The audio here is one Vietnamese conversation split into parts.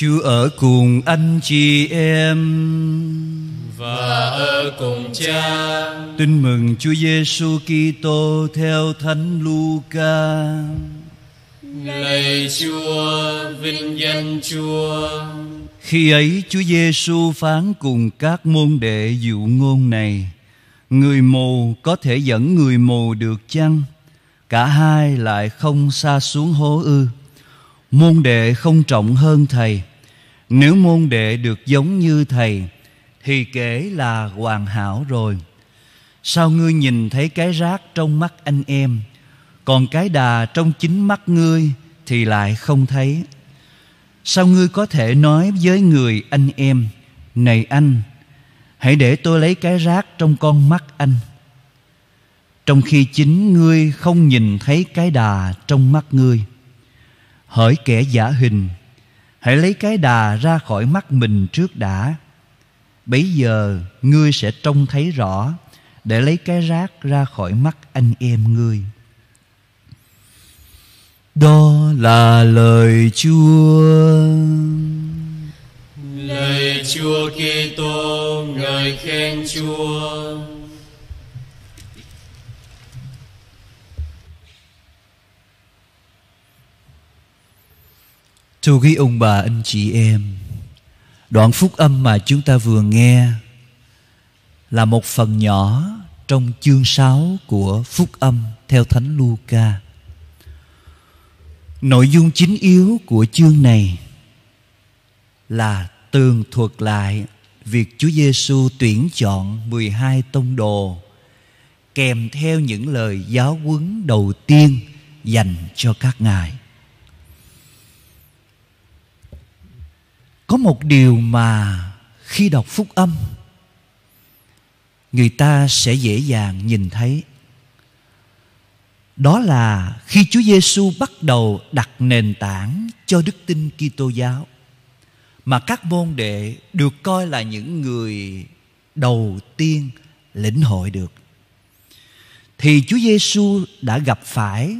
Chúa ở cùng anh chị em và ở cùng Cha. Tin mừng Chúa Giêsu Kitô theo Thánh Luca. Lạy Chúa, vinh danh Chúa. Khi ấy Chúa Giêsu phán cùng các môn đệ dụ ngôn này: Người mù có thể dẫn người mù được chăng? Cả hai lại không xa xuống hố ư? Môn đệ không trọng hơn thầy, nếu môn đệ được giống như thầy Thì kể là hoàn hảo rồi Sao ngươi nhìn thấy cái rác trong mắt anh em Còn cái đà trong chính mắt ngươi Thì lại không thấy Sao ngươi có thể nói với người anh em Này anh Hãy để tôi lấy cái rác trong con mắt anh Trong khi chính ngươi không nhìn thấy cái đà trong mắt ngươi Hỡi kẻ giả hình Hãy lấy cái đà ra khỏi mắt mình trước đã. bây giờ ngươi sẽ trông thấy rõ để lấy cái rác ra khỏi mắt anh em ngươi. Đó là lời Chúa. Lời Chúa Kitô, ngài khen Chúa. Thưa quý ông bà, anh chị em, đoạn phúc âm mà chúng ta vừa nghe là một phần nhỏ trong chương 6 của phúc âm theo Thánh Luca. Nội dung chính yếu của chương này là tường thuật lại việc Chúa Giêsu tuyển chọn 12 tông đồ kèm theo những lời giáo huấn đầu tiên dành cho các ngài. có một điều mà khi đọc phúc âm người ta sẽ dễ dàng nhìn thấy đó là khi Chúa Giêsu bắt đầu đặt nền tảng cho đức tin Kitô giáo mà các môn đệ được coi là những người đầu tiên lĩnh hội được thì Chúa Giêsu đã gặp phải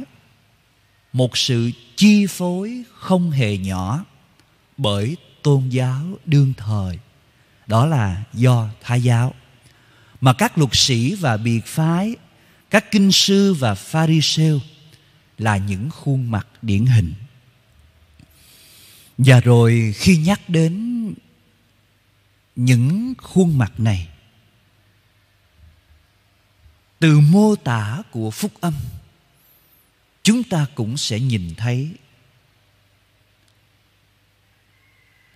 một sự chi phối không hề nhỏ bởi tôn giáo đương thời đó là do thái giáo mà các luật sĩ và biệt phái các kinh sư và pha pharisêu là những khuôn mặt điển hình và rồi khi nhắc đến những khuôn mặt này từ mô tả của phúc âm chúng ta cũng sẽ nhìn thấy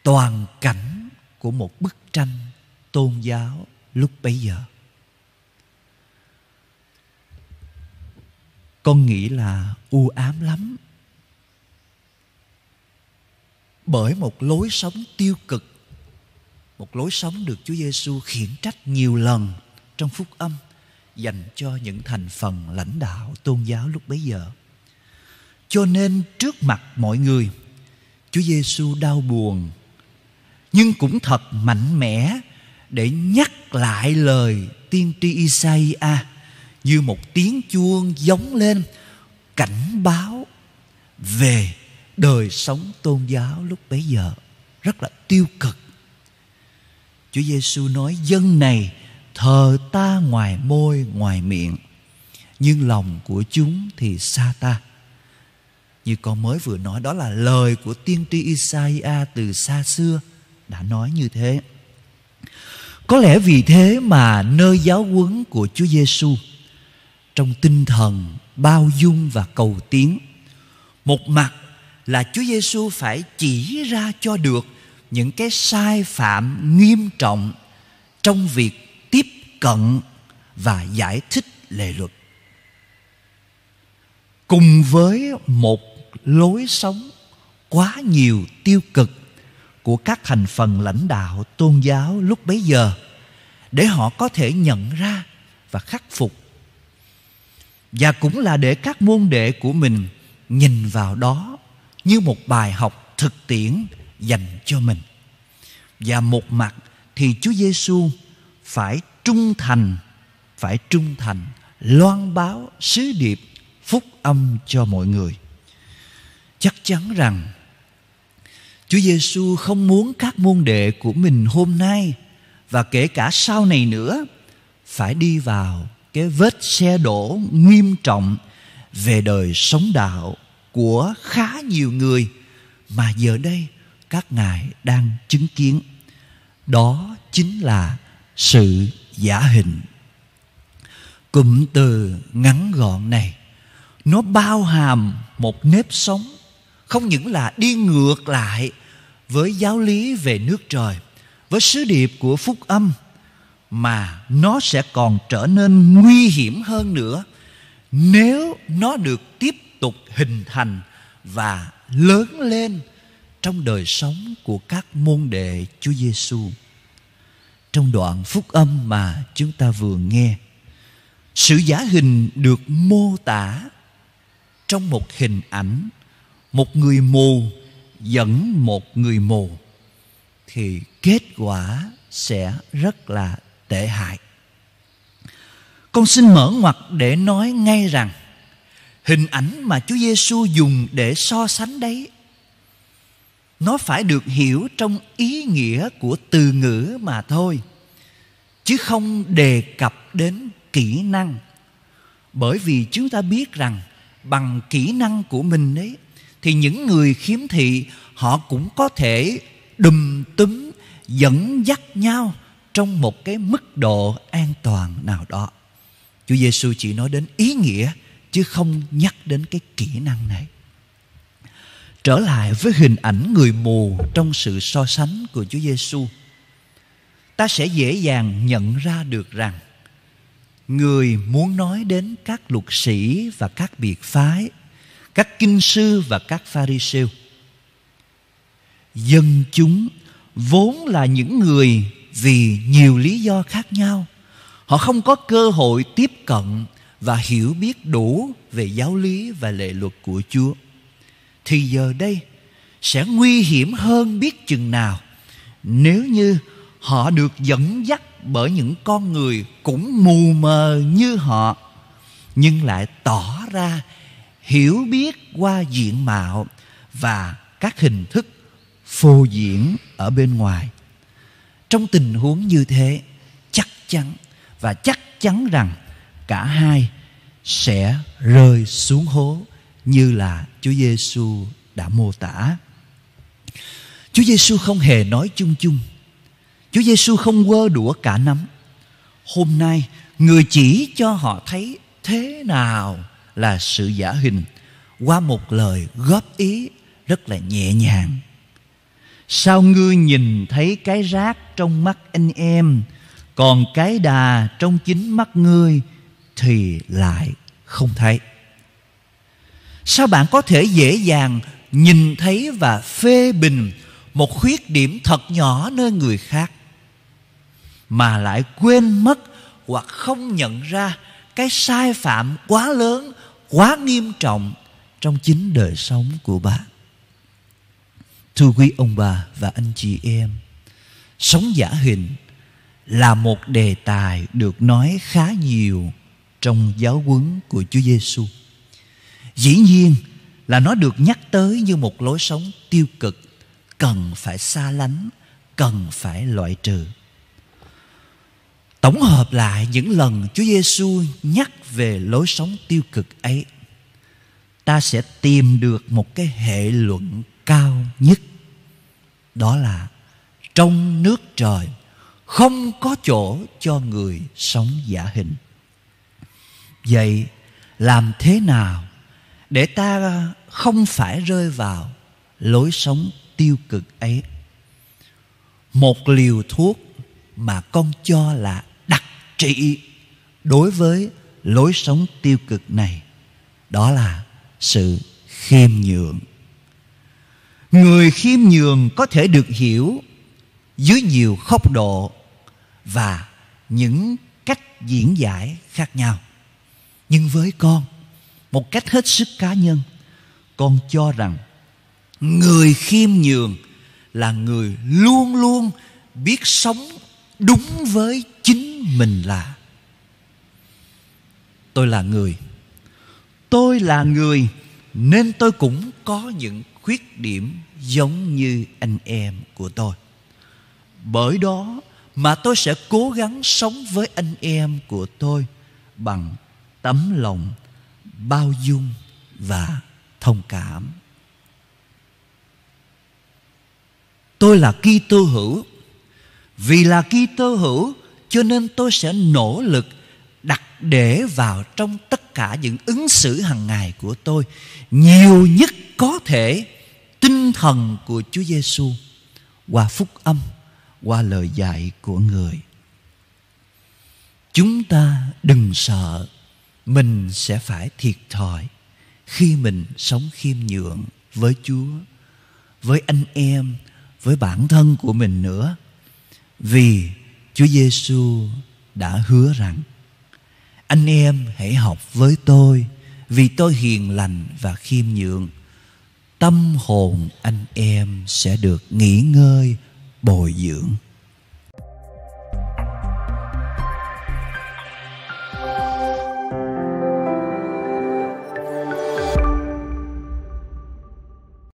toàn cảnh của một bức tranh tôn giáo lúc bấy giờ con nghĩ là u ám lắm bởi một lối sống tiêu cực một lối sống được Chúa Giêsu khiển trách nhiều lần trong phúc âm dành cho những thành phần lãnh đạo tôn giáo lúc bấy giờ. Cho nên trước mặt mọi người, Chúa Giêsu đau buồn nhưng cũng thật mạnh mẽ để nhắc lại lời tiên tri Isaiah như một tiếng chuông giống lên cảnh báo về đời sống tôn giáo lúc bấy giờ rất là tiêu cực. Chúa Giêsu nói dân này thờ ta ngoài môi ngoài miệng nhưng lòng của chúng thì xa ta. Như con mới vừa nói đó là lời của tiên tri Isaiah từ xa xưa đã nói như thế. Có lẽ vì thế mà nơi giáo huấn của Chúa Giêsu trong tinh thần bao dung và cầu tiến, một mặt là Chúa Giêsu phải chỉ ra cho được những cái sai phạm nghiêm trọng trong việc tiếp cận và giải thích lệ luật. Cùng với một lối sống quá nhiều tiêu cực của các thành phần lãnh đạo tôn giáo lúc bấy giờ để họ có thể nhận ra và khắc phục và cũng là để các môn đệ của mình nhìn vào đó như một bài học thực tiễn dành cho mình và một mặt thì Chúa Giêsu phải trung thành phải trung thành loan báo sứ điệp phúc âm cho mọi người chắc chắn rằng Chúa Giêsu không muốn các môn đệ của mình hôm nay và kể cả sau này nữa phải đi vào cái vết xe đổ nghiêm trọng về đời sống đạo của khá nhiều người mà giờ đây các ngài đang chứng kiến. Đó chính là sự giả hình. Cụm từ ngắn gọn này nó bao hàm một nếp sống không những là đi ngược lại với giáo lý về nước trời với sứ điệp của phúc âm mà nó sẽ còn trở nên nguy hiểm hơn nữa nếu nó được tiếp tục hình thành và lớn lên trong đời sống của các môn đệ Chúa Giêsu. Trong đoạn phúc âm mà chúng ta vừa nghe, sự giả hình được mô tả trong một hình ảnh một người mù dẫn một người mù thì kết quả sẽ rất là tệ hại. Con xin mở ngoặt để nói ngay rằng hình ảnh mà Chúa Giêsu dùng để so sánh đấy nó phải được hiểu trong ý nghĩa của từ ngữ mà thôi chứ không đề cập đến kỹ năng bởi vì chúng ta biết rằng bằng kỹ năng của mình đấy thì những người khiếm thị họ cũng có thể đùm túm dẫn dắt nhau trong một cái mức độ an toàn nào đó. Chúa Giêsu chỉ nói đến ý nghĩa chứ không nhắc đến cái kỹ năng này. Trở lại với hình ảnh người mù trong sự so sánh của Chúa Giêsu, ta sẽ dễ dàng nhận ra được rằng người muốn nói đến các luật sĩ và các biệt phái các kinh sư và các pha ri siêu dân chúng vốn là những người vì nhiều lý do khác nhau họ không có cơ hội tiếp cận và hiểu biết đủ về giáo lý và lệ luật của chúa thì giờ đây sẽ nguy hiểm hơn biết chừng nào nếu như họ được dẫn dắt bởi những con người cũng mù mờ như họ nhưng lại tỏ ra hiểu biết qua diện mạo và các hình thức phô diễn ở bên ngoài trong tình huống như thế chắc chắn và chắc chắn rằng cả hai sẽ rơi xuống hố như là Chúa Giêsu đã mô tả. Chúa Giêsu không hề nói chung chung. Chúa Giêsu không quơ đũa cả nắm. Hôm nay người chỉ cho họ thấy thế nào là sự giả hình qua một lời góp ý rất là nhẹ nhàng sao ngươi nhìn thấy cái rác trong mắt anh em còn cái đà trong chính mắt ngươi thì lại không thấy sao bạn có thể dễ dàng nhìn thấy và phê bình một khuyết điểm thật nhỏ nơi người khác mà lại quên mất hoặc không nhận ra cái sai phạm quá lớn quá nghiêm trọng trong chính đời sống của bác thưa quý ông bà và anh chị em sống giả hình là một đề tài được nói khá nhiều trong giáo huấn của Chúa Giêsu. Dĩ nhiên là nó được nhắc tới như một lối sống tiêu cực cần phải xa lánh, cần phải loại trừ tổng hợp lại những lần Chúa Giêsu nhắc về lối sống tiêu cực ấy, ta sẽ tìm được một cái hệ luận cao nhất. Đó là trong nước trời không có chỗ cho người sống giả hình. Vậy làm thế nào để ta không phải rơi vào lối sống tiêu cực ấy? Một liều thuốc mà con cho là trị đối với lối sống tiêu cực này đó là sự khiêm nhường người khiêm nhường có thể được hiểu dưới nhiều khốc độ và những cách diễn giải khác nhau nhưng với con một cách hết sức cá nhân con cho rằng người khiêm nhường là người luôn luôn biết sống đúng với chính mình là tôi là người tôi là người nên tôi cũng có những khuyết điểm giống như anh em của tôi bởi đó mà tôi sẽ cố gắng sống với anh em của tôi bằng tấm lòng bao dung và thông cảm tôi là Kitô hữu vì là Kitô hữu cho nên tôi sẽ nỗ lực đặt để vào trong tất cả những ứng xử hàng ngày của tôi nhiều nhất có thể tinh thần của Chúa Giêsu qua phúc âm, qua lời dạy của người. Chúng ta đừng sợ mình sẽ phải thiệt thòi khi mình sống khiêm nhượng với Chúa, với anh em, với bản thân của mình nữa. Vì Chúa Giêsu đã hứa rằng anh em hãy học với tôi vì tôi hiền lành và khiêm nhượng tâm hồn anh em sẽ được nghỉ ngơi bồi dưỡng